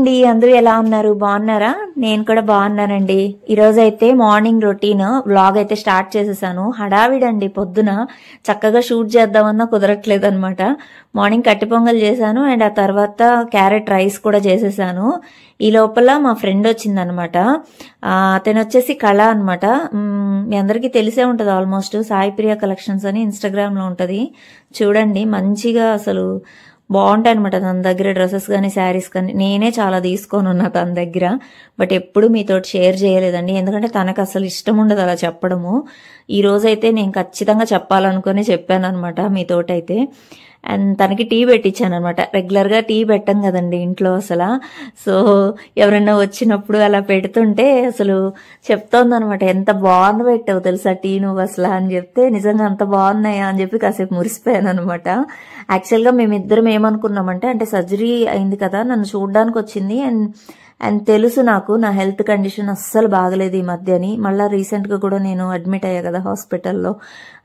అండి అందరూ ఎలా ఉన్నారు బాగున్నారా నేను కూడా బాగున్నానండి ఈరోజైతే మార్నింగ్ రొటీన్ వ్లాగ్ అయితే స్టార్ట్ చేసేసాను హడావిడండి పొద్దున చక్కగా షూట్ చేద్దామన్నా కుదరట్లేదు అనమాట మార్నింగ్ కట్టి పొంగలు చేశాను అండ్ ఆ తర్వాత క్యారెట్ రైస్ కూడా చేసేసాను ఈ లోపల మా ఫ్రెండ్ వచ్చిందనమాట అతను వచ్చేసి కళ అనమాట మీ అందరికీ తెలిసే ఉంటుంది ఆల్మోస్ట్ సాయి ప్రియా కలెక్షన్స్ అని ఇన్స్టాగ్రామ్లో ఉంటుంది చూడండి మంచిగా అసలు బాగుంటాయి అనమాట తన దగ్గర డ్రెస్సెస్ కానీ శారీస్ కానీ నేనే చాలా తీసుకొని ఉన్నా తన దగ్గర బట్ ఎప్పుడు మీతో షేర్ చేయలేదండి ఎందుకంటే తనకు అసలు ఇష్టం ఉండదు అలా చెప్పడము ఈరోజైతే నేను ఖచ్చితంగా చెప్పాలనుకుని చెప్పాను అనమాట మీతోటైతే అండ్ తనకి టీ పెట్టించాను అనమాట రెగ్యులర్గా టీ పెట్టాం కదండి ఇంట్లో అసలు సో ఎవరైనా వచ్చినప్పుడు అలా పెడుతుంటే అసలు చెప్తోందనమాట ఎంత బాగుంది పెట్టావు తెలుసా టీ నువ్వు అసలు అని చెప్తే నిజంగా అంత బాగున్నాయా అని చెప్పి కాసేపు మురిసిపోయాను అనమాట యాక్చువల్గా మేమిద్దరం ఏమనుకున్నామంటే అంటే సర్జరీ అయింది కదా నన్ను చూడడానికి వచ్చింది అండ్ అండ్ తెలుసు నాకు నా హెల్త్ కండిషన్ అస్సలు బాగలేదు ఈ మధ్య అని మళ్ళీ రీసెంట్గా కూడా నేను అడ్మిట్ అయ్యా కదా హాస్పిటల్లో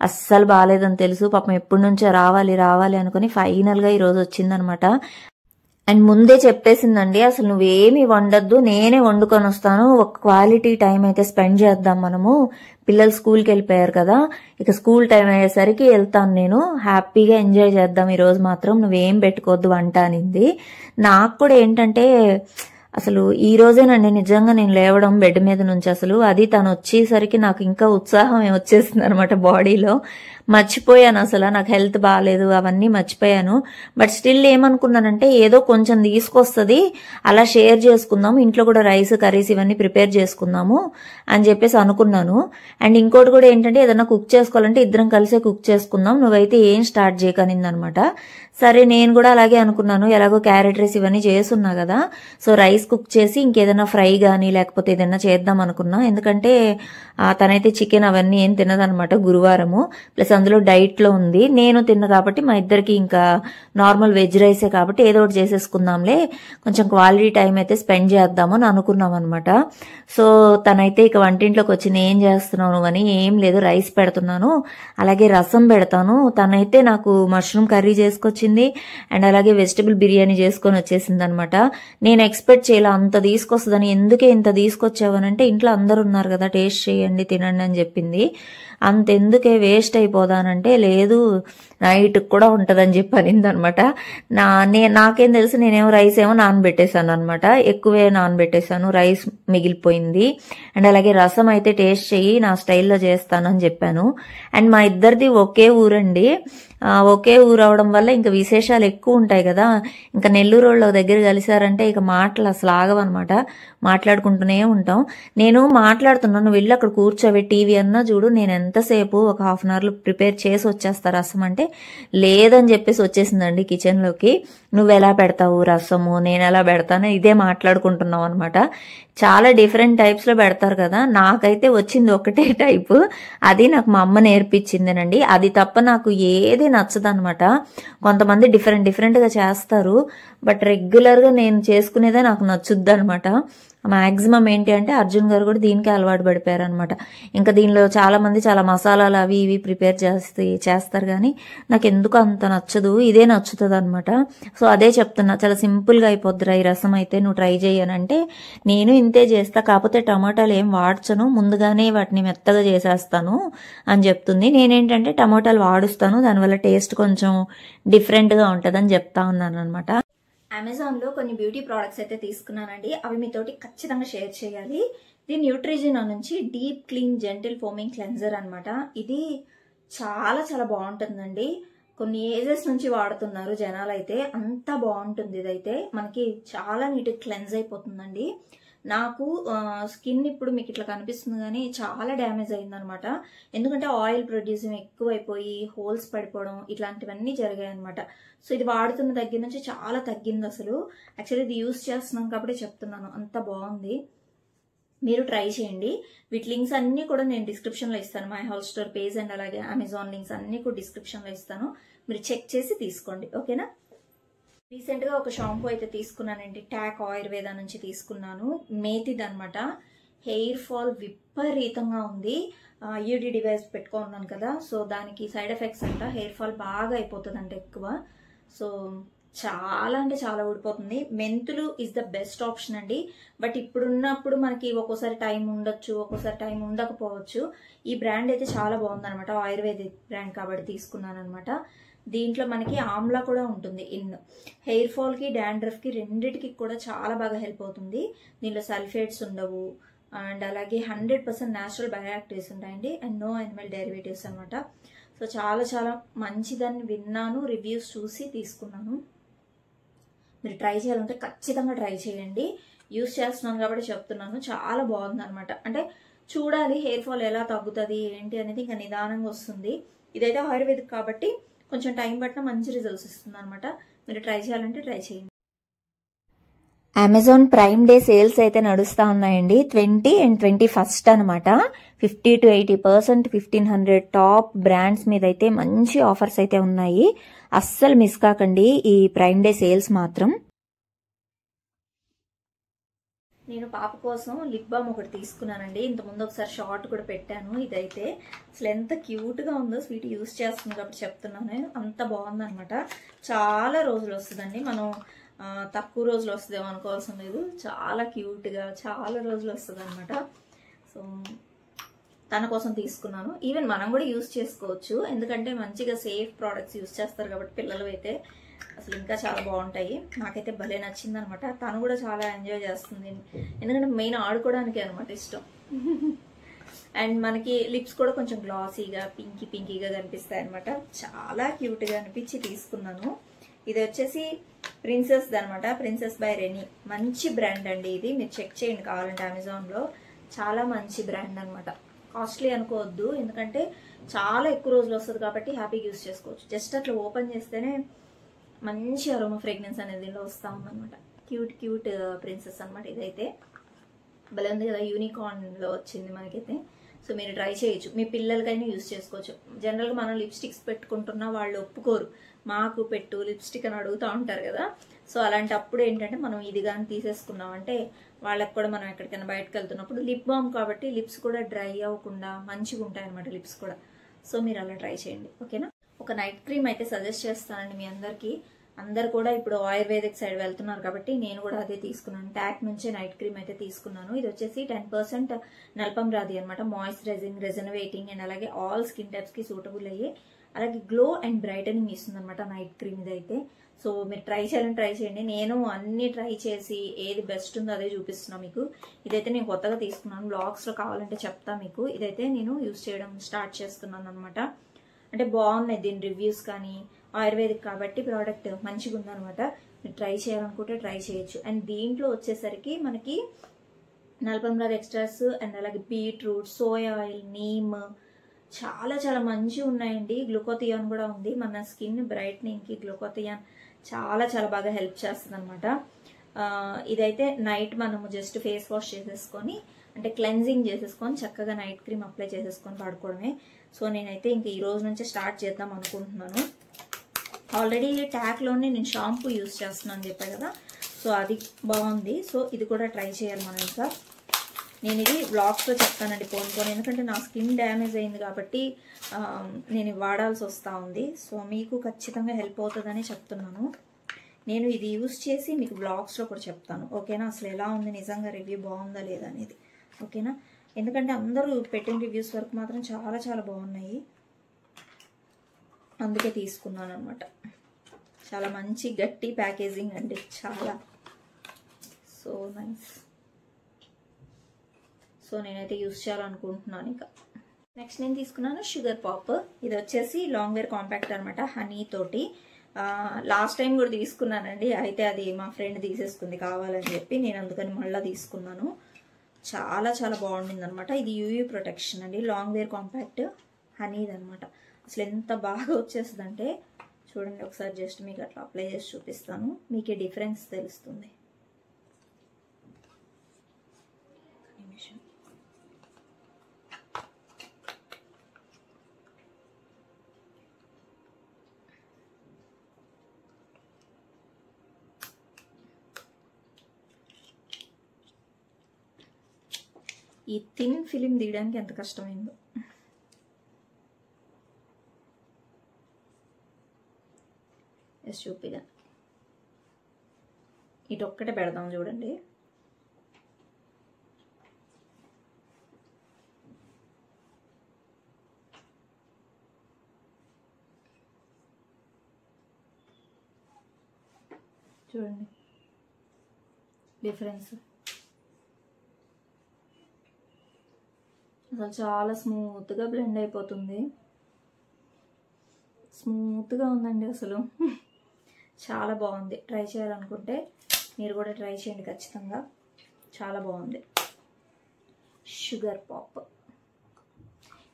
అస్సలు బాగాలేదని తెలుసు పాపం ఎప్పటి నుంచో రావాలి రావాలి అనుకుని ఫైనల్గా ఈరోజు వచ్చిందనమాట అండ్ ముందే చెప్పేసిందండి అసలు నువ్వేమి వండద్దు నేనే వండుకొని వస్తాను ఒక క్వాలిటీ టైం అయితే స్పెండ్ చేద్దాం మనము పిల్లలు స్కూల్కి వెళ్ళిపోయారు కదా ఇక స్కూల్ టైం అయ్యేసరికి వెళ్తాను నేను హ్యాపీగా ఎంజాయ్ చేద్దాం ఈరోజు మాత్రం నువ్వేం పెట్టుకోవద్దు వంట అనింది నాకు కూడా ఏంటంటే అసలు ఈ రోజేనండి నిజంగా నేను లేవడం బెడ్ మీద నుంచి అసలు అది తను వచ్చేసరికి నాకు ఇంకా ఉత్సాహం వచ్చేసింది అనమాట బాడీలో మర్చిపోయాను అసలు నాకు హెల్త్ బాగాలేదు అవన్నీ మర్చిపోయాను బట్ స్టిల్ ఏమనుకున్నానంటే ఏదో కొంచెం తీసుకొస్తుంది అలా షేర్ చేసుకుందాము ఇంట్లో కూడా రైస్ కర్రీస్ ఇవన్నీ ప్రిపేర్ చేసుకుందాము అని చెప్పేసి అనుకున్నాను అండ్ ఇంకోటి కూడా ఏంటంటే ఏదైనా కుక్ చేసుకోవాలంటే ఇద్దరం కలిసే కుక్ చేసుకుందాం నువ్వైతే ఏం స్టార్ట్ చేయకనిందనమాట సరే నేను కూడా అలాగే అనుకున్నాను ఎలాగో క్యారెట్ రైస్ ఇవన్నీ చేస్తున్నా కదా సో రైస్ కుక్ చేసి ఇంకేదైనా ఫ్రై కానీ లేకపోతే ఏదైనా చేద్దాం అనుకున్నా ఎందుకంటే తనైతే చికెన్ అవన్నీ ఏం తినదనమాట గురువారము ప్లస్ అందులో డైట్లో ఉంది నేను తిన్న కాబట్టి మా ఇద్దరికి ఇంకా నార్మల్ వెజ్ రైసే కాబట్టి ఏదో ఒకటి చేసేసుకుందాంలే కొంచెం క్వాలిటీ టైం అయితే స్పెండ్ చేద్దామని అనుకున్నాం అనమాట సో తనైతే ఇక వంటింట్లోకి వచ్చి నేను చేస్తున్నాను అని ఏం లేదు రైస్ పెడుతున్నాను అలాగే రసం పెడతాను తనైతే నాకు మష్రూమ్ కర్రీ చేసుకొచ్చి వచ్చింది అండ్ అలాగే వెజిటబుల్ బిర్యానీ చేసుకొని వచ్చేసింది అనమాట నేను ఎక్స్పెక్ట్ చేయలే అంత తీసుకొస్తుందని ఎందుకే ఇంత తీసుకొచ్చావనంటే ఇంట్లో అందరు ఉన్నారు కదా టేస్ట్ చేయండి తినండి అని చెప్పింది అంతెందుకే వేస్ట్ అయిపోదానంటే లేదు నైట్ కూడా ఉంటుందని చెప్పి అనింది అనమాట నా నే నాకేం తెలుసు నేనేమో రైస్ ఏమో నానబెట్టేశాను అనమాట ఎక్కువే నానబెట్టేశాను రైస్ మిగిలిపోయింది అండ్ అలాగే రసం అయితే టేస్ట్ చెయ్యి నా స్టైల్లో చేస్తానని చెప్పాను అండ్ మా ఇద్దరిది ఒకే ఊరండి ఒకే ఊరు అవడం వల్ల ఇంకా విశేషాలు ఎక్కువ ఉంటాయి కదా ఇంకా నెల్లూరు వాళ్ళ దగ్గర కలిసారంటే ఇక మాటలు అసలు అనమాట మాట్లాడుకుంటూనే ఉంటాం నేను మాట్లాడుతున్నాను వెళ్ళి అక్కడ కూర్చోవే టీవీ అన్నా చూడు నేను ఎంతసేపు ఒక హాఫ్ అన్ అవర్లో ప్రిపేర్ చేసి వచ్చేస్తా రసం అంటే లేదని చెప్పేసి వచ్చేసిందండి కిచెన్లోకి నువ్వు ఎలా పెడతావు రసము నేను ఎలా పెడతాను ఇదే మాట్లాడుకుంటున్నావు అనమాట చాలా డిఫరెంట్ టైప్స్లో పెడతారు కదా నాకైతే వచ్చింది ఒకటే టైపు అది నాకు మా అమ్మ నేర్పించిందేనండి అది తప్ప నాకు ఏది నచ్చదనమాట కొంతమంది డిఫరెంట్ డిఫరెంట్గా చేస్తారు బట్ రెగ్యులర్గా నేను చేసుకునేదే నాకు నచ్చుద్ది అనమాట మ్యాక్సిమం ఏంటి అంటే అర్జున్ గారు కూడా దీనికి అలవాటు పడిపోయారనమాట ఇంకా దీనిలో చాలామంది చాలా మసాలాలు అవి ఇవి ప్రిపేర్ చేస్తే చేస్తారు కానీ నాకు ఎందుకు అంత నచ్చదు ఇదే నచ్చుతుంది అనమాట సో అదే చెప్తున్నా చాలా సింపుల్గా అయిపోద్దిరా ఈ రసం అయితే నువ్వు ట్రై చేయనంటే నేను ఇంతే చేస్తా కాకపోతే టమాటాలు ఏం వాడచను ముందుగానే వాటిని మెత్తగా చేసేస్తాను అని చెప్తుంది నేనేంటంటే టమాటాలు వాడుస్తాను దానివల్ల టేస్ట్ కొంచెం డిఫరెంట్గా ఉంటుందని చెప్తా ఉన్నాను అనమాట అమెజాన్లో కొన్ని బ్యూటీ ప్రోడక్ట్స్ అయితే తీసుకున్నానండి అవి మీతోటి ఖచ్చితంగా షేర్ చేయాలి ఇది న్యూట్రిజినా నుంచి deep clean gentle foaming cleanser అనమాట ఇది చాలా చాలా బాగుంటుందండి కొన్ని ఏజెస్ నుంచి వాడుతున్నారు జనాలు అయితే అంత బాగుంటుంది ఇదైతే మనకి చాలా నీట్ క్లెన్స్ అయిపోతుందండి నాకు స్కిన్ ఇప్పుడు మీకు ఇట్లా కనిపిస్తుంది కానీ చాలా డ్యామేజ్ అయిందనమాట ఎందుకంటే ఆయిల్ ప్రొడ్యూసింగ్ ఎక్కువైపోయి హోల్స్ పడిపోవడం ఇట్లాంటివన్నీ జరిగాయి అనమాట సో ఇది వాడుతున్న దగ్గర నుంచి చాలా తగ్గింది అసలు యాక్చువల్లీ ఇది యూస్ చేస్తున్నాం కాబట్టి చెప్తున్నాను అంత బాగుంది మీరు ట్రై చేయండి వీటి లింక్స్ అన్నీ కూడా నేను డిస్క్రిప్షన్లో ఇస్తాను my whole store page and అలాగే అమెజాన్ లింక్స్ అన్నీ కూడా డిస్క్రిప్షన్లో ఇస్తాను మీరు చెక్ చేసి తీసుకోండి ఓకేనా రీసెంట్గా ఒక షాంపూ అయితే తీసుకున్నానండి ట్యాక్ ఆయుర్వేద నుంచి తీసుకున్నాను మేతిది అనమాట హెయిర్ ఫాల్ విపరీతంగా ఉంది యూడి డివైస్ పెట్టుకున్నాను కదా సో దానికి సైడ్ ఎఫెక్ట్స్ అంట హెయిర్ ఫాల్ బాగా అయిపోతుంది ఎక్కువ సో చాలా అంటే చాలా ఊడిపోతుంది మెంతులు ఇస్ ద బెస్ట్ ఆప్షన్ అండి బట్ ఇప్పుడున్నప్పుడు మనకి ఒక్కోసారి టైం ఉండొచ్చు ఒక్కోసారి టైం ఉండకపోవచ్చు ఈ బ్రాండ్ అయితే చాలా బాగుందనమాట ఆయుర్వేదిక్ బ్రాండ్ కాబట్టి తీసుకున్నాను అనమాట దీంట్లో మనకి ఆమ్లా కూడా ఉంటుంది ఇన్ హెయిర్ ఫాల్కి డాండ్రఫ్కి రెండిటికి కూడా చాలా బాగా హెల్ప్ అవుతుంది దీనిలో సల్ఫేట్స్ ఉండవు అండ్ అలాగే హండ్రెడ్ పర్సెంట్ న్యాచురల్ బయోయాక్టివ్స్ ఉంటాయండి అండ్ నో అనిమల్ డెరివేటివ్స్ అనమాట సో చాలా చాలా మంచిదని విన్నాను రివ్యూస్ చూసి తీసుకున్నాను మీరు ట్రై చేయాలంటే ఖచ్చితంగా ట్రై చేయండి యూస్ చేస్తున్నాను కాబట్టి చెప్తున్నాను చాలా బాగుంది అనమాట అంటే చూడాలి హెయిర్ ఫాల్ ఎలా తగ్గుతుంది ఏంటి అనేది ఇంకా నిదానంగా వస్తుంది ఇదైతే ఆయుర్వేదిక్ కాబట్టి కొంచెం టైం పట్టిన మంచి రిజల్ట్స్ ఇస్తుంది అనమాట మీరు ట్రై చేయాలంటే ట్రై చేయండి అమెజాన్ ప్రైమ్ డే సేల్స్ అయితే నడుస్తూ ఉన్నాయండి ట్వంటీ అండ్ ట్వంటీ ఫస్ట్ అనమాట fifty to eighty percent fifteen hundred top brands మీద అయితే మంచి ఆఫర్స్ అయితే ఉన్నాయి అస్సలు మిస్ కాకండి ఈ ప్రైమ్ డే సేల్స్ మాత్రం నేను పాప కోసం లిప్ బామ్ ఒకటి తీసుకున్నానండి ఇంతకుముందు ఒకసారి షార్ట్ కూడా పెట్టాను ఇదైతే అసలు ఎంత క్యూట్గా ఉందో స్వీట్ యూస్ చేస్తుంది కాబట్టి చెప్తున్నాను అంత బాగుందనమాట చాలా రోజులు వస్తుందండి మనం తక్కువ రోజులు వస్తుందేమో అనుకోవాల్సిన లేదు చాలా క్యూట్గా చాలా రోజులు వస్తుంది అనమాట సో తన కోసం తీసుకున్నాను ఈవెన్ మనం కూడా యూస్ చేసుకోవచ్చు ఎందుకంటే మంచిగా సేఫ్ ప్రోడక్ట్స్ యూస్ చేస్తారు కాబట్టి పిల్లలు అయితే అసలు ఇంకా చాలా బాగుంటాయి నాకైతే భలే నచ్చింది అనమాట తను కూడా చాలా ఎంజాయ్ చేస్తుంది ఎందుకంటే మెయిన్ ఆడుకోవడానికి అనమాట ఇష్టం అండ్ మనకి లిప్స్ కూడా కొంచెం గ్లాసీగా పింకీ పింకీగా కనిపిస్తాయి అనమాట చాలా క్యూట్గా అనిపించి తీసుకున్నాను ఇది వచ్చేసి ప్రిన్సెస్ అనమాట ప్రిన్సెస్ బై రెనీ మంచి బ్రాండ్ అండి ఇది మీరు చెక్ చేయండి కావాలంటే అమెజాన్లో చాలా మంచి బ్రాండ్ అనమాట కాస్ట్లీ అనుకోవద్దు ఎందుకంటే చాలా ఎక్కువ రోజులు వస్తుంది కాబట్టి హ్యాపీగా యూస్ చేసుకోవచ్చు జస్ట్ అట్లా ఓపెన్ చేస్తేనే మంచి అరోమా ఫ్రేగ్రెన్స్ అనేది వస్తా అనమాట క్యూట్ క్యూట్ ప్రిన్సెస్ అనమాట ఇదైతే భలే ఉంది కదా యూనికార్న్లో వచ్చింది మనకైతే సో మీరు ట్రై చేయొచ్చు మీ పిల్లలకైనా యూస్ చేసుకోవచ్చు జనరల్గా మనం లిప్స్టిక్స్ పెట్టుకుంటున్నా వాళ్ళు ఒప్పుకోరు మాకు పెట్టు లిప్స్టిక్ అని అడుగుతూ ఉంటారు కదా సో అలాంటప్పుడు ఏంటంటే మనం ఇది కానీ తీసేసుకున్నామంటే వాళ్ళకి కూడా మనం ఎక్కడికైనా బయటకు వెళ్తున్నప్పుడు లిప్ బామ్ కాబట్టి లిప్స్ కూడా డ్రై అవ్వకుండా మంచిగా ఉంటాయి అనమాట లిప్స్ కూడా సో మీరు అలా ట్రై చేయండి ఓకేనా ఒక నైట్ క్రీమ్ అయితే సజెస్ట్ చేస్తానండి మీ అందరికీ అందరు కూడా ఇప్పుడు ఆయుర్వేదిక్ సైడ్ వెళ్తున్నారు కాబట్టి నేను కూడా అదే తీసుకున్నాను ట్యాక్ నుంచే నైట్ క్రీమ్ అయితే తీసుకున్నాను ఇది వచ్చేసి టెన్ పర్సెంట్ నల్పం రాదు అనమాట మాయిశ్చరైజింగ్ రెజనవేటింగ్ అండ్ అలాగే ఆల్ స్కిన్ కి సూటబుల్ అయ్యి అలాగే గ్లో అండ్ బ్రైటనింగ్ ఇస్తుంది అనమాట నైట్ క్రీమ్ ఇది అయితే సో మీరు ట్రై చేయాలని ట్రై చేయండి నేను అన్ని ట్రై చేసి ఏది బెస్ట్ ఉందో అదే చూపిస్తున్నా మీకు ఇదైతే నేను కొత్తగా తీసుకున్నాను లో కావాలంటే చెప్తా మీకు ఇదైతే నేను యూస్ చేయడం స్టార్ట్ చేస్తున్నాను అనమాట అంటే బాగున్నాయి దీని రివ్యూస్ కానీ ఆయుర్వేదిక్ కాబట్టి ప్రోడక్ట్ మంచిగా ఉందనమాట ట్రై చేయాలనుకుంటే ట్రై చేయొచ్చు అండ్ దీంట్లో వచ్చేసరికి మనకి నలపంలార్ ఎక్స్ట్రాస్ అండ్ అలాగే బీట్రూట్ సోయా ఆయిల్ నీమ్ చాలా చాలా మంచి ఉన్నాయండి గ్లూకోతియాన్ కూడా ఉంది మన స్కిన్ బ్రైట్నింగ్కి గ్లూకోతియాన్ చాలా చాలా బాగా హెల్ప్ చేస్తుంది అనమాట ఇదైతే నైట్ మనము జస్ట్ ఫేస్ వాష్ చేసేసుకొని అంటే క్లెన్జింగ్ చేసేసుకొని చక్కగా నైట్ క్రీమ్ అప్లై చేసేసుకొని పడుకోవడమే సో నేనైతే ఇంక ఈ రోజు నుంచే స్టార్ట్ చేద్దాం అనుకుంటున్నాను ఆల్రెడీ ట్యాక్లోనే నేను షాంపూ యూస్ చేస్తున్నాను చెప్పా కదా సో అది బాగుంది సో ఇది కూడా ట్రై చేయాలి మనం ఇంకా నేను ఇది బ్లాగ్స్లో చెప్తానండి పోనుకొని ఎందుకంటే నా స్కిన్ డ్యామేజ్ అయింది కాబట్టి నేను వాడాల్సి వస్తూ ఉంది సో మీకు ఖచ్చితంగా హెల్ప్ అవుతుందనే చెప్తున్నాను నేను ఇది యూస్ చేసి మీకు బ్లాగ్స్లో కూడా చెప్తాను ఓకేనా అసలు ఎలా ఉంది నిజంగా రివ్యూ బాగుందా లేదా అనేది ఓకేనా ఎందుకంటే అందరూ పెట్టిన రివ్యూస్ వరకు మాత్రం చాలా చాలా బాగున్నాయి అందుకే తీసుకున్నాను అనమాట చాలా మంచి గట్టి ప్యాకేజింగ్ అండి చాలా సో నైస్ సో నేనైతే యూస్ చేయాలనుకుంటున్నాను ఇక నెక్స్ట్ నేను తీసుకున్నాను షుగర్ పాప్ ఇది వచ్చేసి లాంగ్ వేర్ కాంపాక్ట్ అనమాట హనీ తోటి లాస్ట్ టైం కూడా తీసుకున్నానండి అయితే అది మా ఫ్రెండ్ తీసేసుకుంది కావాలని చెప్పి నేను అందుకని మళ్ళీ తీసుకున్నాను చాలా చాలా బాగుండింది అనమాట ఇది యూవి ప్రొటెక్షన్ అండి లాంగ్ వేర్ కాంపాక్ట్ హనీ అనమాట అసలు ఎంత బాగా వచ్చేస్తుందంటే చూడండి ఒకసారి జస్ట్ మీకు అట్లా అప్లై చేసి చూపిస్తాను మీకే డిఫరెన్స్ తెలుస్తుంది ఈ థిన్ ఫిలిం తీయడానికి ఎంత కష్టమైందో ఎస్ చూపిగా ఇటొక్కటే పెడదాం చూడండి చూడండి డిఫరెన్స్ అసలు చాలా స్మూత్గా బ్లెండ్ అయిపోతుంది స్మూత్గా ఉందండి అసలు చాలా బాగుంది ట్రై చేయాలనుకుంటే మీరు కూడా ట్రై చేయండి ఖచ్చితంగా చాలా బాగుంది షుగర్ పాప్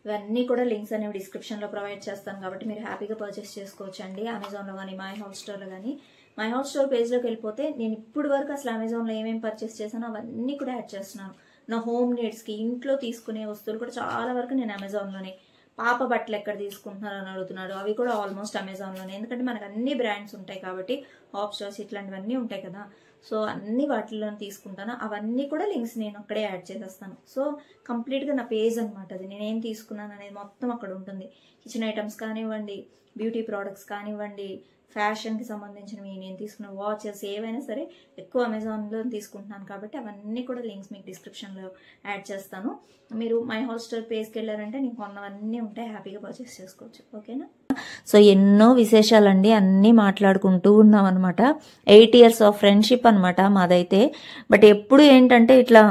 ఇవన్నీ కూడా లింక్స్ అనేవి డిస్క్రిప్షన్లో ప్రొవైడ్ చేస్తాను కాబట్టి మీరు హ్యాపీగా పర్చేస్ చేసుకోవచ్చు అండి అమెజాన్లో కానీ మై హాట్ స్టోర్లో కానీ మై హౌస్ స్టోర్ పేజ్లోకి వెళ్ళిపోతే నేను ఇప్పటివరకు వరకు అసలు అమెజాన్లో ఏమేమి పర్చేస్ చేశానో అవన్నీ కూడా యాడ్ చేస్తున్నాను నా హోమ్ నీడ్స్కి ఇంట్లో తీసుకునే వస్తువులు కూడా చాలా వరకు నేను అమెజాన్లోనే పాప బట్టలు ఎక్కడ తీసుకుంటున్నారు అని అడుగుతున్నాడు అవి కూడా ఆల్మోస్ట్ అమెజాన్లోనే ఎందుకంటే మనకు అన్ని బ్రాండ్స్ ఉంటాయి కాబట్టి హాప్ స్టార్స్ ఇట్లాంటివన్నీ ఉంటాయి కదా సో అన్ని వాటిలో తీసుకుంటాను అవన్నీ కూడా లింక్స్ నేను అక్కడే యాడ్ చేసేస్తాను సో కంప్లీట్గా నా పేజ్ అనమాట అది నేనేం తీసుకున్నాను అనేది మొత్తం అక్కడ ఉంటుంది కిచెన్ ఐటమ్స్ కానివ్వండి బ్యూటీ ప్రోడక్ట్స్ కానివ్వండి ఫ్యాషన్కి సంబంధించినవి నేను తీసుకున్న వాచెస్ ఏవైనా సరే ఎక్కువ అమెజాన్లో తీసుకుంటున్నాను కాబట్టి అవన్నీ కూడా లింక్స్ మీకు డిస్క్రిప్షన్లో యాడ్ చేస్తాను మీరు మై హాస్టల్ స్టోర్ పేజ్కి వెళ్ళారంటే నీకు కొన్నవన్నీ ఉంటాయి హ్యాపీగా పర్చేస్ చేసుకోవచ్చు ఓకేనా సో ఎన్నో విశేషాలండి అన్నీ మాట్లాడుకుంటూ ఉన్నాం అనమాట ఎయిట్ ఇయర్స్ ఆఫ్ ఫ్రెండ్షిప్ అనమాట మాదైతే బట్ ఎప్పుడు ఏంటంటే ఇట్లా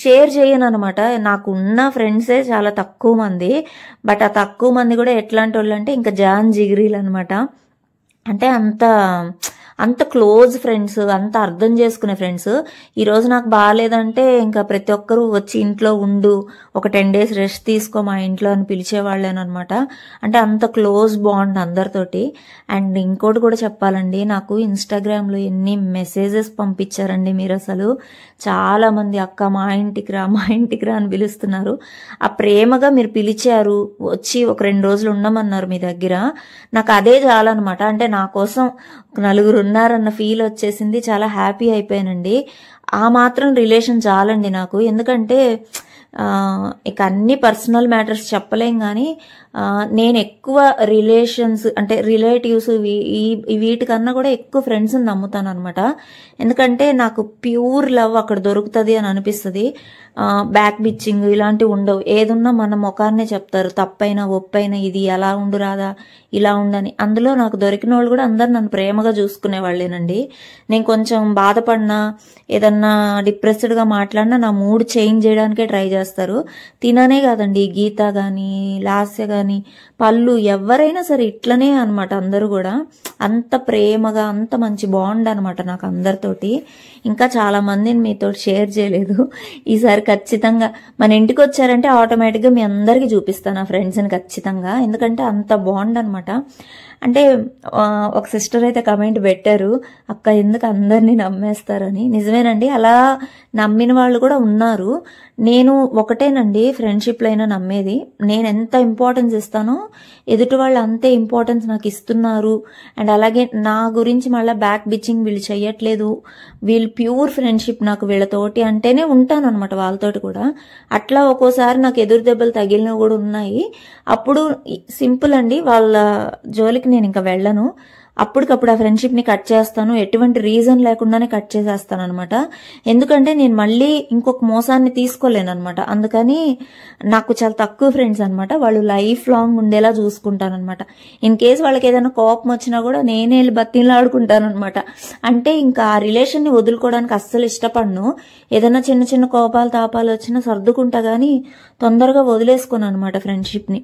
షేర్ చేయను అనమాట నాకు ఉన్న ఫ్రెండ్సే చాలా తక్కువ మంది బట్ ఆ తక్కువ మంది కూడా ఎట్లాంటి వాళ్ళు అంటే ఇంకా జాన్ జిగిరీలు అనమాట 等等。అంత క్లోజ్ ఫ్రెండ్స్ అంత అర్థం చేసుకునే ఫ్రెండ్స్ ఈరోజు నాకు బాగాలేదంటే ఇంకా ప్రతి ఒక్కరూ వచ్చి ఇంట్లో ఉండు ఒక టెన్ డేస్ రెస్ట్ తీసుకో మా ఇంట్లో అని అనమాట అంటే అంత క్లోజ్ బాండ్ అందరితోటి అండ్ ఇంకోటి కూడా చెప్పాలండి నాకు ఇన్స్టాగ్రామ్లో ఎన్ని మెసేజెస్ పంపించారండి మీరు అసలు చాలామంది అక్క మా ఇంటికి రా మా ఇంటికి రా అని పిలుస్తున్నారు ఆ ప్రేమగా మీరు పిలిచారు వచ్చి ఒక రెండు రోజులు ఉండమన్నారు మీ దగ్గర నాకు అదే చాలనమాట అంటే నా కోసం నలుగురు ఉన్నారన్న ఫీల్ వచ్చేసింది చాలా హ్యాపీ అయిపోయానండి ఆ మాత్రం రిలేషన్ చాలండి నాకు ఎందుకంటే ఇక అన్ని పర్సనల్ మ్యాటర్స్ చెప్పలేం కానీ నేను ఎక్కువ రిలేషన్స్ అంటే రిలేటివ్స్ ఈ వీటికన్నా కూడా ఎక్కువ ఫ్రెండ్స్ని నమ్ముతాను అనమాట ఎందుకంటే నాకు ప్యూర్ లవ్ అక్కడ దొరుకుతుంది అని అనిపిస్తుంది బ్యాక్ బిచ్చింగ్ ఇలాంటివి ఉండవు ఏదున్నా మన ముఖాన్నే చెప్తారు తప్పైనా ఒప్పైనా ఇది ఎలా ఉండు రాదా ఇలా ఉండని అందులో నాకు దొరికిన వాళ్ళు కూడా అందరు నన్ను ప్రేమగా చూసుకునే వాళ్ళేనండి నేను కొంచెం బాధపడినా ఏదన్నా డిప్రెస్డ్గా మాట్లాడినా నా మూడ్ చేంజ్ చేయడానికే ట్రై చేస్తాను చేస్తారు తిననే కాదండి గీత కానీ లాస్య కానీ పళ్ళు ఎవరైనా సరే ఇట్లనే అనమాట అందరూ కూడా అంత ప్రేమగా అంత మంచి బాండ్ అనమాట నాకు అందరితోటి ఇంకా చాలా మందిని మీతో షేర్ చేయలేదు ఈసారి ఖచ్చితంగా మన ఇంటికి వచ్చారంటే ఆటోమేటిక్గా మీ అందరికీ చూపిస్తాను నా ఫ్రెండ్స్ని ఖచ్చితంగా ఎందుకంటే అంత బాండ్ అనమాట అంటే ఒక సిస్టర్ అయితే కమెంట్ పెట్టారు అక్క ఎందుకు అందరినీ నమ్మేస్తారని నిజమేనండి అలా నమ్మిన వాళ్ళు కూడా ఉన్నారు నేను ఒకటేనండి ఫ్రెండ్షిప్లో అయినా నమ్మేది నేను ఎంత ఇంపార్టెన్స్ ఇస్తానో ఎదుటి వాళ్ళు అంతే ఇంపార్టెన్స్ నాకు ఇస్తున్నారు అండ్ అలాగే నా గురించి మళ్ళీ బ్యాక్ బిచ్చింగ్ వీళ్ళు చేయట్లేదు వీళ్ళు ప్యూర్ ఫ్రెండ్షిప్ నాకు వీళ్ళతోటి అంటేనే ఉంటాను అనమాట వాళ్ళతోటి కూడా అట్లా ఒక్కోసారి నాకు ఎదురు దెబ్బలు తగిలినవి కూడా ఉన్నాయి అప్పుడు సింపుల్ అండి వాళ్ళ జోలికి నేను ఇంకా వెళ్ళను అప్పటికప్పుడు ఆ ఫ్రెండ్షిప్ని కట్ చేస్తాను ఎటువంటి రీజన్ లేకుండానే కట్ చేసేస్తాను అనమాట ఎందుకంటే నేను మళ్ళీ ఇంకొక మోసాన్ని తీసుకోలేను అనమాట అందుకని నాకు చాలా తక్కువ ఫ్రెండ్స్ అనమాట వాళ్ళు లైఫ్ లాంగ్ ఉండేలా చూసుకుంటాను అనమాట ఇన్ కేస్ వాళ్ళకి ఏదైనా కోపం వచ్చినా కూడా నేనే వెళ్ళి బతిలా ఆడుకుంటాను అనమాట అంటే ఇంకా ఆ రిలేషన్ని వదులుకోవడానికి అస్సలు ఇష్టపడను ఏదైనా చిన్న చిన్న కోపాలు తాపాలు వచ్చినా సర్దుకుంటా కానీ తొందరగా వదిలేసుకోను అనమాట ఫ్రెండ్షిప్ని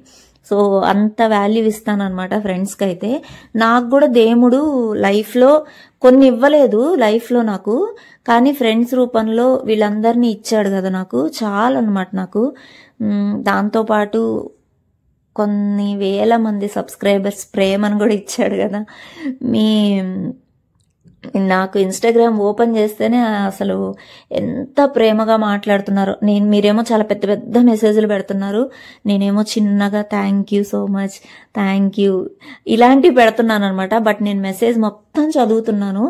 సో అంత వాల్యూ ఇస్తానమాట ఫ్రెండ్స్కి అయితే నాకు కూడా దేవుడు లైఫ్లో కొన్ని ఇవ్వలేదు లైఫ్లో నాకు కానీ ఫ్రెండ్స్ రూపంలో వీళ్ళందరినీ ఇచ్చాడు కదా నాకు చాలా అనమాట నాకు దాంతోపాటు కొన్ని వేల మంది సబ్స్క్రైబర్స్ ప్రేమను కూడా ఇచ్చాడు కదా మీ నాకు ఇన్స్టాగ్రామ్ ఓపెన్ చేస్తేనే అసలు ఎంత ప్రేమగా మాట్లాడుతున్నారు నేను మీరేమో చాలా పెద్ద పెద్ద మెసేజ్లు పెడుతున్నారు నేనేమో చిన్నగా thank you so much thank you ఇలాంటివి పెడుతున్నాను అనమాట బట్ నేను మెసేజ్ మొత్తం చదువుతున్నాను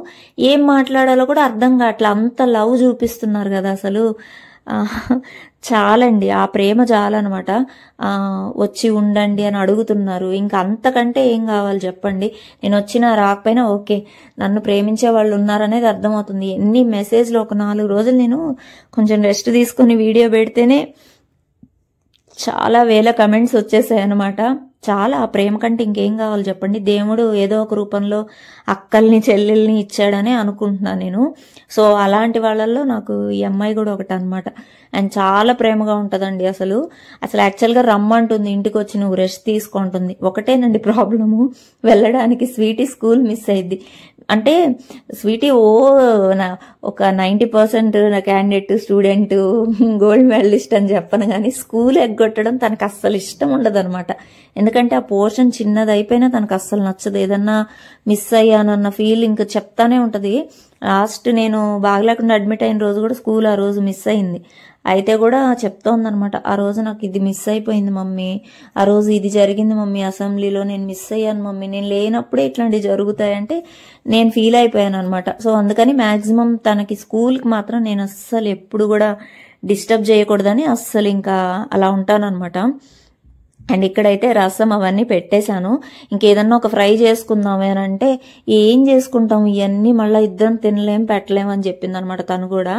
ఏం మాట్లాడాలో కూడా అర్థం కావట్లే అంత లవ్ చూపిస్తున్నారు కదా అసలు చాలండి ఆ ప్రేమ చాలన్నమాట వచ్చి ఉండండి అని అడుగుతున్నారు ఇంకా అంతకంటే ఏం కావాలి చెప్పండి నేను వచ్చినా రాకపోయినా ఓకే నన్ను ప్రేమించే వాళ్ళు ఉన్నారనేది అర్థమవుతుంది ఎన్ని మెసేజ్లు ఒక నాలుగు రోజులు నేను కొంచెం రెస్ట్ తీసుకుని వీడియో పెడితేనే చాలా వేల కమెంట్స్ వచ్చేసాయి అనమాట చాలా ప్రేమ కంటే ఇంకేం కావాలి చెప్పండి దేవుడు ఏదో ఒక రూపంలో అక్కల్ని చెల్లెల్ని ఇచ్చాడని అనుకుంటున్నాను నేను సో అలాంటి వాళ్ళల్లో నాకు ఈ అమ్మాయి కూడా ఒకటి అనమాట అండ్ చాలా ప్రేమగా ఉంటుందండి అసలు అసలు యాక్చువల్గా రమ్మంటుంది ఇంటికి వచ్చి నువ్వు రెస్ట్ తీసుకుంటుంది ఒకటేనండి ప్రాబ్లము వెళ్ళడానికి స్వీటీ స్కూల్ మిస్ అయింది అంటే స్వీటీ ఓ నా ఒక నైంటీ పర్సెంట్ నా క్యాండిడేట్ స్టూడెంట్ గోల్డ్ మెడలిస్ట్ అని చెప్పను కానీ స్కూల్ ఎగ్గొట్టడం తనకు అస్సలు ఇష్టం ఉండదు అనమాట ఎందుకంటే ఆ పోర్షన్ చిన్నది అయిపోయినా తనకు అస్సలు నచ్చదు ఏదన్నా మిస్ అయ్యానన్న ఫీల్ ఇంకా చెప్తానే ఉంటుంది లాస్ట్ నేను బాగలేకుండా అడ్మిట్ అయిన రోజు కూడా స్కూల్ ఆ రోజు మిస్ అయింది అయితే కూడా చెప్తోందనమాట ఆ రోజు నాకు ఇది మిస్ అయిపోయింది మమ్మీ ఆ రోజు ఇది జరిగింది మమ్మీ అసెంబ్లీలో నేను మిస్ అయ్యాను మమ్మీ నేను లేనప్పుడే ఇట్లాంటివి జరుగుతాయంటే నేను ఫీల్ అయిపోయాను అనమాట సో అందుకని మాక్సిమం తనకి స్కూల్కి మాత్రం నేను అస్సలు ఎప్పుడు కూడా డిస్టర్బ్ చేయకూడదని అస్సలు ఇంకా అలా ఉంటానన్నమాట అండ్ ఇక్కడైతే రసం అవన్నీ పెట్టేశాను ఇంకేదన్నా ఒక ఫ్రై చేసుకుందామేనంటే ఏం చేసుకుంటాం ఇవన్నీ మళ్ళీ ఇద్దరం తినలేం పెట్టలేము అని చెప్పింది అనమాట తను కూడా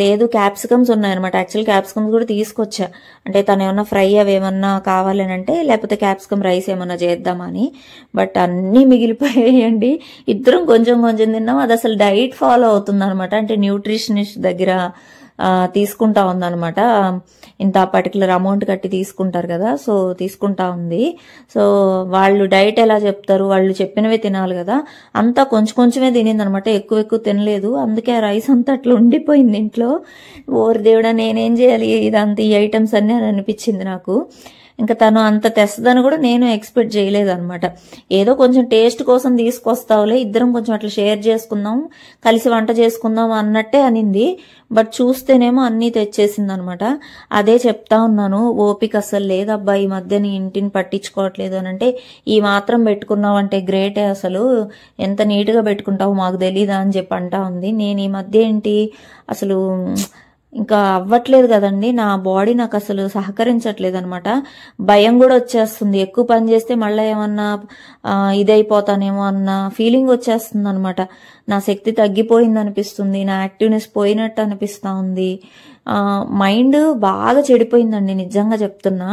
లేదు క్యాప్సికమ్స్ ఉన్నాయన్నమాట యాక్చువల్ క్యాప్సికమ్స్ కూడా తీసుకొచ్చా అంటే తను ఏమన్నా ఫ్రై అవేమన్నా కావాలనంటే లేకపోతే క్యాప్సికమ్ రైస్ ఏమన్నా చేద్దామని బట్ అన్నీ మిగిలిపోయాయండి ఇద్దరం కొంచెం కొంచెం తిన్నాం అది అసలు డైట్ ఫాలో అవుతుంది అనమాట అంటే న్యూట్రిషనిస్ట్ దగ్గర తీసుకుంటా ఉందనమాట ఇంత పర్టికులర్ అమౌంట్ కట్టి తీసుకుంటారు కదా సో తీసుకుంటా ఉంది సో వాళ్ళు డైట్ ఎలా చెప్తారు వాళ్ళు చెప్పినవే తినాలి కదా అంతా కొంచెం కొంచెమే తినింది అనమాట ఎక్కువ ఎక్కువ తినలేదు అందుకే రైస్ అంతా అట్లా ఉండిపోయింది ఇంట్లో ఓరి దేవుడా నేనేం చేయాలి ఇదంతా ఈ ఐటమ్స్ అన్నీ అని అనిపించింది నాకు ఇంకా తను అంత తెస్తుందని కూడా నేను ఎక్స్పెక్ట్ అనమాట ఏదో కొంచెం టేస్ట్ కోసం తీసుకొస్తావులే ఇద్దరం కొంచెం అట్లా షేర్ చేసుకుందాం కలిసి వంట చేసుకుందాం అన్నట్టే అనింది బట్ చూస్తేనేమో అన్నీ తెచ్చేసింది అనమాట అదే చెప్తా ఉన్నాను ఓపిక అసలు లేదబ్బా ఈ మధ్య నీ ఇంటిని పట్టించుకోవట్లేదు అని అంటే ఈ మాత్రం పెట్టుకున్నావు అంటే గ్రేటే అసలు ఎంత నీట్గా పెట్టుకుంటావు మాకు తెలీదా అని చెప్పి అంటా ఉంది నేను ఈ మధ్య ఏంటి అసలు ఇంకా అవ్వట్లేదు కదండి నా బాడీ నాకు అసలు సహకరించట్లేదు అనమాట భయం కూడా వచ్చేస్తుంది ఎక్కువ పని చేస్తే మళ్ళీ ఏమన్నా ఇదైపోతానేమో అన్న ఫీలింగ్ వచ్చేస్తుంది అనమాట నా శక్తి తగ్గిపోయింది అనిపిస్తుంది నా యాక్టివ్నెస్ పోయినట్టు అనిపిస్తూ ఉంది మైండ్ బాగా చెడిపోయిందండి నిజంగా చెప్తున్నా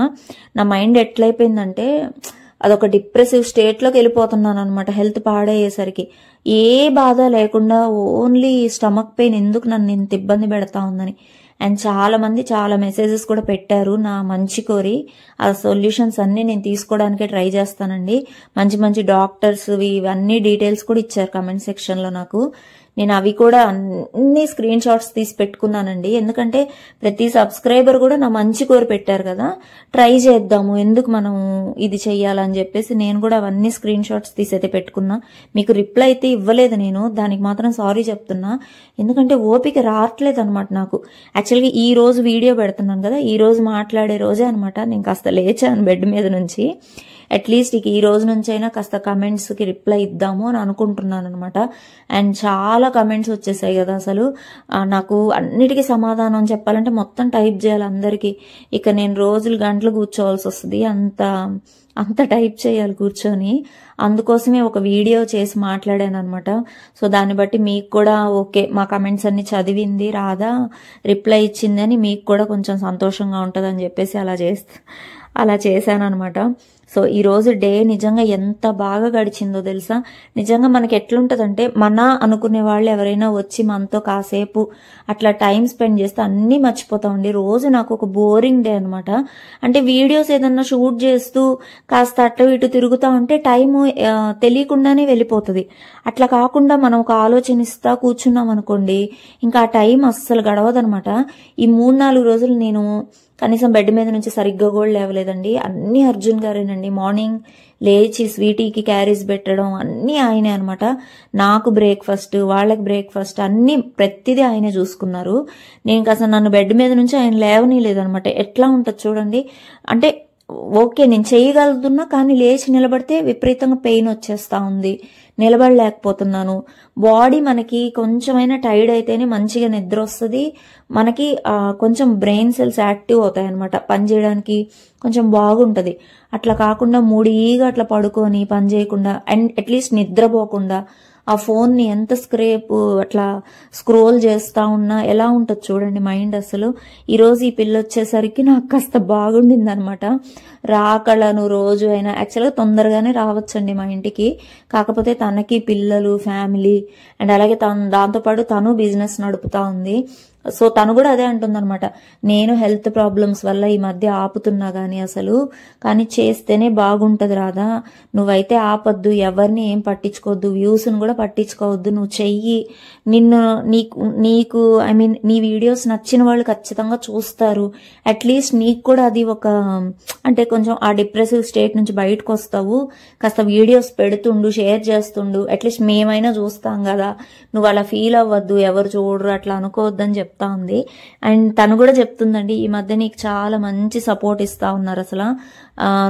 నా మైండ్ ఎట్లయిపోయిందంటే అదొక డిప్రెసివ్ స్టేట్లోకి వెళ్ళిపోతున్నాను అనమాట హెల్త్ పాడయ్యేసరికి ఏ బాధ లేకుండా ఓన్లీ స్టమక్ పెయిన్ ఎందుకు నన్ను ఇంత ఇబ్బంది పెడతా ఉందని అండ్ చాలామంది చాలా మెసేజెస్ కూడా పెట్టారు నా మంచి కోరి ఆ సొల్యూషన్స్ అన్నీ నేను తీసుకోవడానికే ట్రై చేస్తానండి మంచి మంచి డాక్టర్స్ ఇవన్నీ డీటెయిల్స్ కూడా ఇచ్చారు కమెంట్ సెక్షన్లో నాకు నేను అవి కూడా అన్ని స్క్రీన్ షాట్స్ తీసి పెట్టుకున్నానండి ఎందుకంటే ప్రతి సబ్స్క్రైబర్ కూడా నా మంచి కోరి పెట్టారు కదా ట్రై చేద్దాము ఎందుకు మనం ఇది చెయ్యాలని చెప్పేసి నేను కూడా అవన్నీ స్క్రీన్ షాట్స్ తీసి అయితే పెట్టుకున్నా మీకు రిప్లై అయితే ఇవ్వలేదు నేను దానికి మాత్రం సారీ చెప్తున్నా ఎందుకంటే ఓపిక రావట్లేదు అనమాట నాకు యాక్చువల్గా ఈ రోజు వీడియో పెడుతున్నాను కదా ఈ రోజు మాట్లాడే రోజే అనమాట నేను కాస్త లేచాను బెడ్ మీద నుంచి అట్లీస్ట్ ఇక ఈ రోజు నుంచైనా కాస్త కమెంట్స్కి రిప్లై ఇద్దాము అని అనుకుంటున్నాను అనమాట అండ్ చాలా కమెంట్స్ వచ్చేసాయి కదా అసలు నాకు అన్నిటికీ సమాధానం చెప్పాలంటే మొత్తం టైప్ చేయాలి అందరికీ ఇక నేను రోజులు గంటలు కూర్చోవాల్సి వస్తుంది అంత అంత టైప్ చేయాలి కూర్చొని అందుకోసమే ఒక వీడియో చేసి మాట్లాడాను అనమాట సో దాన్ని బట్టి మీకు కూడా ఓకే మా కమెంట్స్ అన్ని చదివింది రాదా రిప్లై ఇచ్చిందని మీకు కూడా కొంచెం సంతోషంగా ఉంటుందని చెప్పేసి అలా చేస్తా అలా చేశాను అనమాట సో ఈ రోజు డే నిజంగా ఎంత బాగా గడిచిందో తెలుసా నిజంగా మనకి ఎట్లుంటుందంటే మన అనుకునే వాళ్ళు ఎవరైనా వచ్చి మనతో కాసేపు అట్లా టైం స్పెండ్ చేస్తే అన్నీ మర్చిపోతామండి రోజు నాకు ఒక బోరింగ్ డే అనమాట అంటే వీడియోస్ ఏదన్నా షూట్ చేస్తూ కాస్త అట్ట ఇటు తిరుగుతూ ఉంటే టైము తెలియకుండానే వెళ్ళిపోతుంది అట్లా కాకుండా మనం ఒక ఇస్తా కూర్చున్నాం అనుకోండి ఇంకా ఆ టైం అస్సలు గడవదనమాట ఈ మూడు నాలుగు రోజులు నేను కనీసం బెడ్ మీద నుంచి సరిగ్గా కూడా లేవలేదండి అన్ని అర్జున్ గారేనండి మార్నింగ్ లేచి స్వీటీకి క్యారీస్ పెట్టడం అన్నీ ఆయనే అనమాట నాకు బ్రేక్ఫాస్ట్ వాళ్ళకి బ్రేక్ఫాస్ట్ అన్నీ ప్రతిదీ ఆయనే చూసుకున్నారు నేను కాస్త నన్ను బెడ్ మీద నుంచి ఆయన లేవనీ లేదనమాట ఎట్లా ఉంటుంది చూడండి అంటే ఓకే నేను చేయగలుగుతున్నా కానీ లేచి నిలబడితే విపరీతంగా పెయిన్ వచ్చేస్తా ఉంది నిలబడలేకపోతున్నాను బాడీ మనకి కొంచెమైనా టైర్డ్ అయితేనే మంచిగా నిద్ర వస్తుంది మనకి కొంచెం బ్రెయిన్ సెల్స్ యాక్టివ్ అవుతాయి అనమాట చేయడానికి కొంచెం బాగుంటుంది అట్లా కాకుండా మూడు ఈగా అట్లా పడుకొని పని చేయకుండా అండ్ అట్లీస్ట్ నిద్రపోకుండా ఆ ఫోన్ని ఎంత స్క్రేప్ అట్లా స్క్రోల్ చేస్తూ ఉన్నా ఎలా ఉంటుంది చూడండి మైండ్ అసలు ఈరోజు ఈ పిల్ల వచ్చేసరికి నాకు కాస్త బాగుండింది అనమాట రాకళను రోజు అయినా యాక్చువల్గా తొందరగానే రావచ్చండి మా ఇంటికి కాకపోతే తనకి పిల్లలు ఫ్యామిలీ అండ్ అలాగే తను దాంతోపాటు తను బిజినెస్ నడుపుతా ఉంది సో తను కూడా అదే అంటుందనమాట నేను హెల్త్ ప్రాబ్లమ్స్ వల్ల ఈ మధ్య ఆపుతున్నా కానీ అసలు కానీ చేస్తేనే బాగుంటుంది రాదా నువ్వైతే ఆపద్దు ఎవరిని ఏం పట్టించుకోవద్దు వ్యూస్ని కూడా పట్టించుకోవద్దు నువ్వు చెయ్యి నిన్ను నీకు నీకు ఐ మీన్ నీ వీడియోస్ నచ్చిన వాళ్ళు ఖచ్చితంగా చూస్తారు అట్లీస్ట్ నీకు కూడా అది ఒక అంటే కొంచెం ఆ డిప్రెసివ్ స్టేట్ నుంచి బయటకు వస్తావు కాస్త వీడియోస్ పెడుతుండు షేర్ చేస్తుండు అట్లీస్ట్ మేమైనా చూస్తాం కదా నువ్వు అలా ఫీల్ అవ్వద్దు ఎవరు చూడరు అట్లా అనుకోవద్దని చెప్పి చెప్తా ఉంది అండ్ తను కూడా చెప్తుందండి ఈ మధ్య నీకు చాలా మంచి సపోర్ట్ ఇస్తా ఉన్నారు అసలు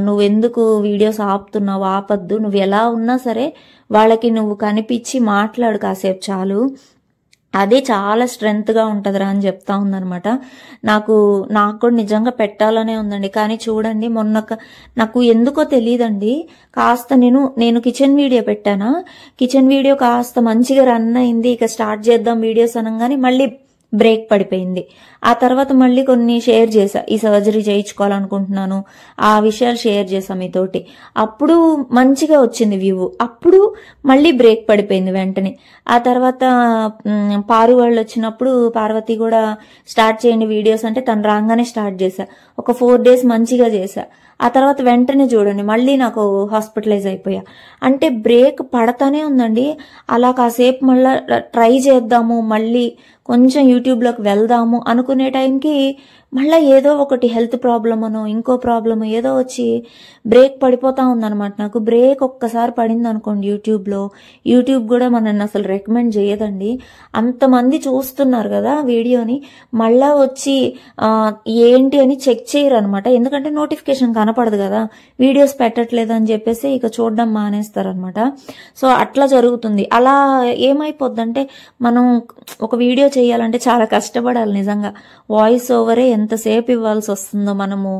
నువ్వెందుకు వీడియోస్ ఆపుతున్నావు ఆపద్దు నువ్వు ఎలా ఉన్నా సరే వాళ్ళకి నువ్వు కనిపించి మాట్లాడు కాసేపు చాలు అదే చాలా స్ట్రెంత్గా ఉంటుందిరా అని చెప్తా ఉందనమాట నాకు నాకు కూడా నిజంగా పెట్టాలనే ఉందండి కానీ చూడండి మొన్న నాకు ఎందుకో తెలియదండి కాస్త నేను నేను కిచెన్ వీడియో పెట్టానా కిచెన్ వీడియో కాస్త మంచిగా రన్ అయింది ఇక స్టార్ట్ చేద్దాం వీడియోస్ అనగానే మళ్ళీ బ్రేక్ పడిపోయింది ఆ తర్వాత మళ్ళీ కొన్ని షేర్ చేశా ఈ సర్జరీ చేయించుకోవాలనుకుంటున్నాను ఆ విషయాలు షేర్ చేశా మీతోటి అప్పుడు మంచిగా వచ్చింది వ్యూ అప్పుడు మళ్ళీ బ్రేక్ పడిపోయింది వెంటనే ఆ తర్వాత పారు వాళ్ళు వచ్చినప్పుడు పార్వతి కూడా స్టార్ట్ చేయండి వీడియోస్ అంటే తను రాగానే స్టార్ట్ చేశా ఒక ఫోర్ డేస్ మంచిగా చేశా ఆ తర్వాత వెంటనే చూడండి మళ్ళీ నాకు హాస్పిటలైజ్ అయిపోయా అంటే బ్రేక్ పడతానే ఉందండి అలా కాసేపు మళ్ళీ ట్రై చేద్దాము మళ్ళీ కొంచెం యూట్యూబ్లోకి వెళ్దాము అనుకునే టైంకి మళ్ళీ ఏదో ఒకటి హెల్త్ ప్రాబ్లమనో ఇంకో ప్రాబ్లమ్ ఏదో వచ్చి బ్రేక్ పడిపోతా ఉందన్నమాట నాకు బ్రేక్ ఒక్కసారి పడింది అనుకోండి యూట్యూబ్లో యూట్యూబ్ కూడా మనల్ని అసలు రికమెండ్ చేయదండి అంతమంది చూస్తున్నారు కదా వీడియోని మళ్ళా వచ్చి ఏంటి అని చెక్ చేయరు అనమాట ఎందుకంటే నోటిఫికేషన్ కనపడదు కదా వీడియోస్ పెట్టట్లేదు అని చెప్పేసి ఇక చూడడం మానేస్తారనమాట సో అట్లా జరుగుతుంది అలా ఏమైపోద్దంటే మనం ఒక వీడియో చేయాలంటే చాలా కష్టపడాలి నిజంగా వాయిస్ ఓవరే ఎంతసేపు ఇవ్వాల్సి వస్తుందో మనము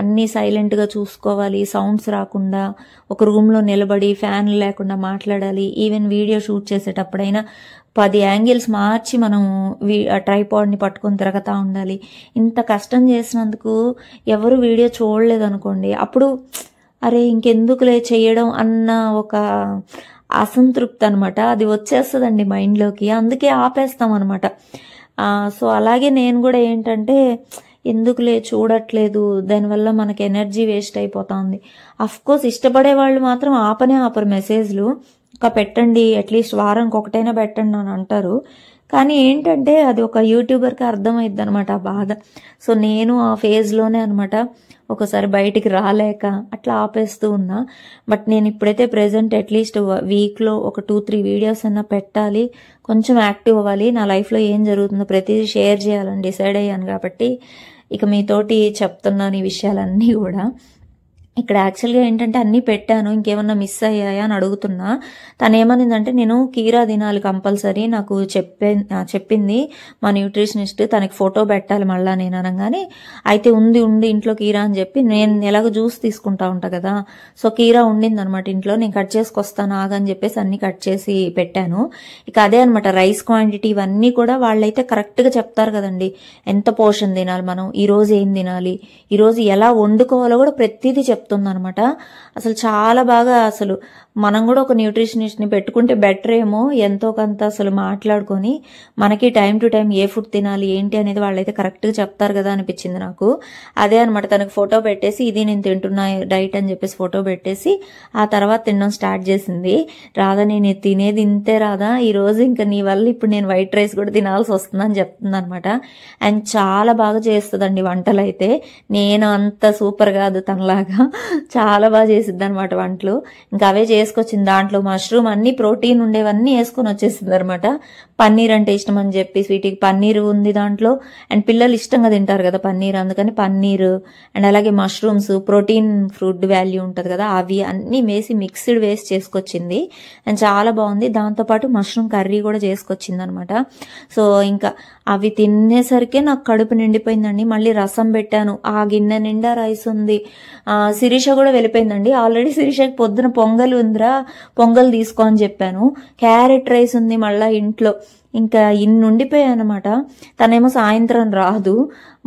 అన్నీ సైలెంట్గా చూసుకోవాలి సౌండ్స్ రాకుండా ఒక రూమ్లో నిలబడి ఫ్యాన్ లేకుండా మాట్లాడాలి ఈవెన్ వీడియో షూట్ చేసేటప్పుడైనా పది యాంగిల్స్ మార్చి మనం ట్రైపాడ్ని పట్టుకొని తిరగతా ఉండాలి ఇంత కష్టం చేసినందుకు ఎవరు వీడియో చూడలేదు అనుకోండి అప్పుడు అరే ఇంకెందుకులే చేయడం అన్న ఒక అసంతృప్తి అనమాట అది వచ్చేస్తుందండి మైండ్లోకి అందుకే ఆపేస్తాం అనమాట సో అలాగే నేను కూడా ఏంటంటే ఎందుకులే చూడట్లేదు దానివల్ల మనకి ఎనర్జీ వేస్ట్ అయిపోతుంది కోర్స్ ఇష్టపడే వాళ్ళు మాత్రం ఆపనే ఆపరు మెసేజ్లు ఇంకా పెట్టండి అట్లీస్ట్ వారానికి ఒకటైనా పెట్టండి అని అంటారు కానీ ఏంటంటే అది ఒక యూట్యూబర్కి అర్థమైద్ది అనమాట ఆ బాధ సో నేను ఆ ఫేజ్లోనే అనమాట ఒకసారి బయటికి రాలేక అట్లా ఆపేస్తూ ఉన్నా బట్ నేను ఇప్పుడైతే ప్రజెంట్ అట్లీస్ట్ వీక్లో ఒక టూ త్రీ వీడియోస్ అయినా పెట్టాలి కొంచెం యాక్టివ్ అవ్వాలి నా లైఫ్లో ఏం జరుగుతుందో ప్రతిదీ షేర్ చేయాలని డిసైడ్ అయ్యాను కాబట్టి ఇక మీతోటి చెప్తున్నాను ఈ విషయాలన్నీ కూడా ఇక్కడ యాక్చువల్గా ఏంటంటే అన్నీ పెట్టాను ఇంకేమన్నా మిస్ అయ్యాయా అని అడుగుతున్నా తను ఏమనిందంటే నేను కీరా తినాలి కంపల్సరీ నాకు చెప్పే చెప్పింది మా న్యూట్రిషనిస్ట్ తనకి ఫోటో పెట్టాలి మళ్ళీ నేను అనగానే అయితే ఉంది ఉండి ఇంట్లో కీరా అని చెప్పి నేను ఎలాగో జ్యూస్ తీసుకుంటా ఉంటా కదా సో కీరా ఉండింది అనమాట ఇంట్లో నేను కట్ చేసుకొస్తాను ఆగని చెప్పేసి అన్ని కట్ చేసి పెట్టాను ఇక అదే అనమాట రైస్ క్వాంటిటీ ఇవన్నీ కూడా వాళ్ళైతే కరెక్ట్గా చెప్తారు కదండి ఎంత పోషన్ తినాలి మనం ఈరోజు ఏం తినాలి ఈరోజు ఎలా వండుకోవాలో కూడా ప్రతిదీ చెప్తారు చెప్తుందనమాట అసలు చాలా బాగా అసలు మనం కూడా ఒక న్యూట్రిషనిస్ట్ని పెట్టుకుంటే బెటర్ ఏమో ఎంతో కొంత అసలు మాట్లాడుకొని మనకి టైం టు టైం ఏ ఫుడ్ తినాలి ఏంటి అనేది వాళ్ళైతే కరెక్ట్గా చెప్తారు కదా అనిపించింది నాకు అదే అనమాట తనకు ఫోటో పెట్టేసి ఇది నేను తింటున్నా డైట్ అని చెప్పేసి ఫోటో పెట్టేసి ఆ తర్వాత తినడం స్టార్ట్ చేసింది రాదా నేను తినేది ఇంతే రాదా ఈరోజు ఇంకా నీ వల్ల ఇప్పుడు నేను వైట్ రైస్ కూడా తినాల్సి వస్తుందని చెప్తుంది అనమాట అండ్ చాలా బాగా చేస్తుందండి వంటలు అయితే నేను అంత సూపర్ కాదు తనలాగా చాలా బాగా చేసిద్ది అనమాట వంటలు ఇంకా అవే చేసి వేసుకొచ్చింది దాంట్లో మష్రూమ్ అన్ని ప్రోటీన్ ఉండేవన్నీ వేసుకొని వచ్చేసింది అనమాట పన్నీర్ అంటే ఇష్టం అని చెప్పి స్వీటీకి పన్నీర్ ఉంది దాంట్లో అండ్ పిల్లలు ఇష్టంగా తింటారు కదా పన్నీర్ అందుకని పన్నీర్ అండ్ అలాగే మష్రూమ్స్ ప్రోటీన్ ఫ్రూట్ వాల్యూ ఉంటుంది కదా అవి అన్నీ వేసి మిక్స్డ్ వేస్ట్ చేసుకొచ్చింది అండ్ చాలా బాగుంది దాంతోపాటు మష్రూమ్ కర్రీ కూడా చేసుకొచ్చింది అనమాట సో ఇంకా అవి తినేసరికి నాకు కడుపు నిండిపోయిందండి మళ్ళీ రసం పెట్టాను ఆ గిన్నె నిండా రైస్ ఉంది శిరీష కూడా వెళ్ళిపోయిందండి ఆల్రెడీ శిరీషకి పొద్దున పొంగల్ ఉందిరా పొంగల్ తీసుకో అని చెప్పాను క్యారెట్ రైస్ ఉంది మళ్ళీ ఇంట్లో ఇంకా ఇన్ని అనమాట తనేమో సాయంత్రం రాదు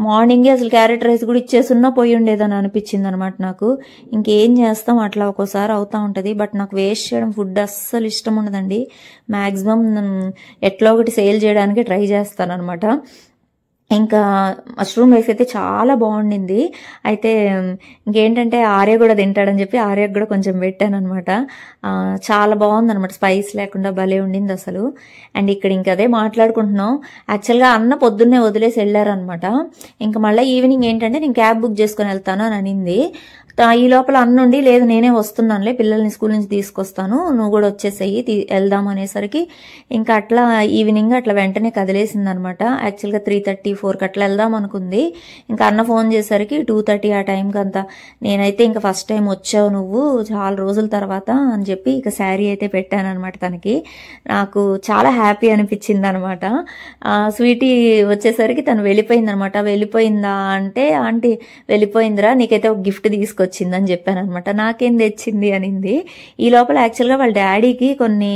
మార్నింగే అసలు క్యారెట్ రైస్ కూడా ఇచ్చేసున్నా పోయి ఉండేదని అనిపించింది అనమాట నాకు ఇంకేం చేస్తాం అట్లా ఒక్కోసారి అవుతూ ఉంటుంది బట్ నాకు వేస్ట్ చేయడం ఫుడ్ అస్సలు ఇష్టం ఉండదండి మ్యాక్సిమం ఎట్లా ఒకటి సేల్ చేయడానికి ట్రై చేస్తాను అనమాట ఇంకా మష్రూమ్ రైస్ అయితే చాలా బాగుండింది అయితే ఇంకేంటంటే ఆర్య కూడా తింటాడని చెప్పి ఆర్యకు కూడా కొంచెం పెట్టాను అనమాట చాలా బాగుంది అనమాట స్పైస్ లేకుండా భలే ఉండింది అసలు అండ్ ఇక్కడ ఇంకా అదే మాట్లాడుకుంటున్నాం యాక్చువల్గా అన్న పొద్దున్నే వదిలేసి వెళ్ళారనమాట ఇంకా మళ్ళీ ఈవినింగ్ ఏంటంటే నేను క్యాబ్ బుక్ చేసుకుని వెళ్తాను అని అనింది ఈ లోపల అన్నుండి లేదు నేనే వస్తున్నానులే పిల్లల్ని స్కూల్ నుంచి తీసుకొస్తాను నువ్వు కూడా వచ్చేసేయి వెళ్దాం అనేసరికి ఇంకా అట్లా ఈవినింగ్ అట్లా వెంటనే కదిలేసింది అనమాట యాక్చువల్గా త్రీ థర్టీ ఫోర్కి అట్లా వెళ్దాం అనుకుంది ఇంకా అన్న ఫోన్ చేసరికి టూ థర్టీ ఆ టైంకి అంతా నేనైతే ఇంకా ఫస్ట్ టైం వచ్చావు నువ్వు చాలా రోజుల తర్వాత అని చెప్పి ఇక శారీ అయితే పెట్టాను అనమాట తనకి నాకు చాలా హ్యాపీ అనిపించింది అనమాట స్వీటీ వచ్చేసరికి తను వెళ్ళిపోయింది అనమాట వెళ్ళిపోయిందా అంటే ఆంటీ వెళ్ళిపోయిందిరా నీకైతే ఒక గిఫ్ట్ తీసుకొచ్చి వచ్చిందని చెప్పాను అనమాట నాకేం తెచ్చింది అనింది ఈ లోపల యాక్చువల్గా వాళ్ళ డాడీకి కొన్ని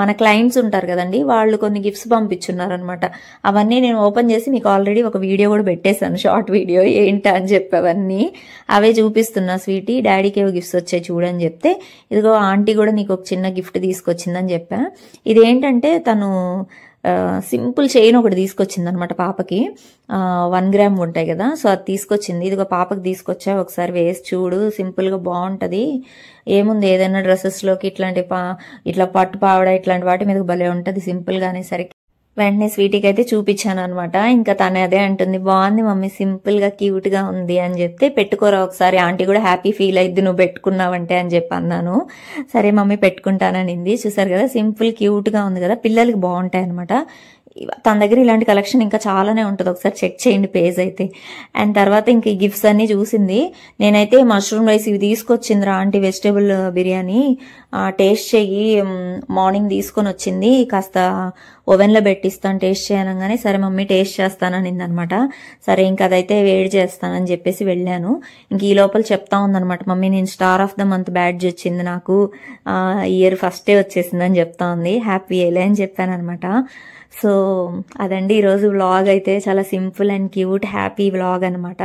మన క్లయింట్స్ ఉంటారు కదండి వాళ్ళు కొన్ని గిఫ్ట్స్ పంపించున్నారనమాట అవన్నీ నేను ఓపెన్ చేసి మీకు ఆల్రెడీ ఒక వీడియో కూడా పెట్టేశాను షార్ట్ వీడియో ఏంటా అని చెప్పి అవన్నీ అవే చూపిస్తున్నా స్వీటీ డాడీకి ఏవో గిఫ్ట్స్ వచ్చాయి చూడని చెప్తే ఇదిగో ఆంటీ కూడా నీకు ఒక చిన్న గిఫ్ట్ తీసుకొచ్చిందని చెప్పా ఇదేంటంటే తను సింపుల్ చైన్ ఒకటి తీసుకొచ్చింది అనమాట పాపకి వన్ గ్రామ్ ఉంటాయి కదా సో అది తీసుకొచ్చింది ఇది ఒక పాపకి తీసుకొచ్చా ఒకసారి వేసి చూడు సింపుల్గా బాగుంటుంది ఏముంది ఏదైనా డ్రెస్సెస్లోకి ఇట్లాంటి పా ఇట్లా పట్టు పావడ ఇట్లాంటి వాటి మీద భలే ఉంటుంది సింపుల్గా అనేసరికి వెంటనే స్వీటీకి అయితే చూపించాను అనమాట ఇంకా తను అదే అంటుంది బాగుంది మమ్మీ సింపుల్గా క్యూట్గా ఉంది అని చెప్తే పెట్టుకోరా ఒకసారి ఆంటీ కూడా హ్యాపీ ఫీల్ అయింది నువ్వు పెట్టుకున్నావంటే అని చెప్పి అన్నాను సరే మమ్మీ పెట్టుకుంటానని చూసారు కదా సింపుల్ క్యూట్గా ఉంది కదా పిల్లలకి బాగుంటాయి అనమాట తన దగ్గర ఇలాంటి కలెక్షన్ ఇంకా చాలానే ఉంటుంది ఒకసారి చెక్ చేయండి పేజ్ అయితే అండ్ తర్వాత ఇంక గిఫ్ట్స్ అన్నీ చూసింది నేనైతే మష్రూమ్ రైస్ ఇవి తీసుకొచ్చిందిరా ఆంటీ వెజిటేబుల్ బిర్యానీ టేస్ట్ చేయి మార్నింగ్ తీసుకొని వచ్చింది కాస్త ఓవెన్లో పెట్టిస్తాను టేస్ట్ చేయనంగానే సరే మమ్మీ టేస్ట్ చేస్తానని అనమాట సరే ఇంక అదైతే వేడి చేస్తానని చెప్పేసి వెళ్ళాను ఇంక ఈ లోపల చెప్తా ఉందనమాట మమ్మీ నేను star of the month badge వచ్చింది నాకు ఇయర్ ఫస్ట్ డే వచ్చేసిందని చెప్తా ఉంది హ్యాపీ ఏలే అని చెప్పాను అనమాట సో అదండి ఈరోజు వ్లాగ్ అయితే చాలా simple and cute happy vlog అనమాట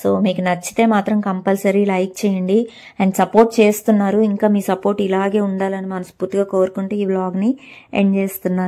సో మీకు నచ్చితే మాత్రం కంపల్సరీ లైక్ చేయండి అండ్ సపోర్ట్ చేస్తున్నారు ఇంకా మీ సపోర్ట్ ఇలాగే ఉండాలని మనస్ఫూర్తిగా కోరుకుంటూ ఈ వ్లాగ్ని ఎండ్ చేస్తున్నాను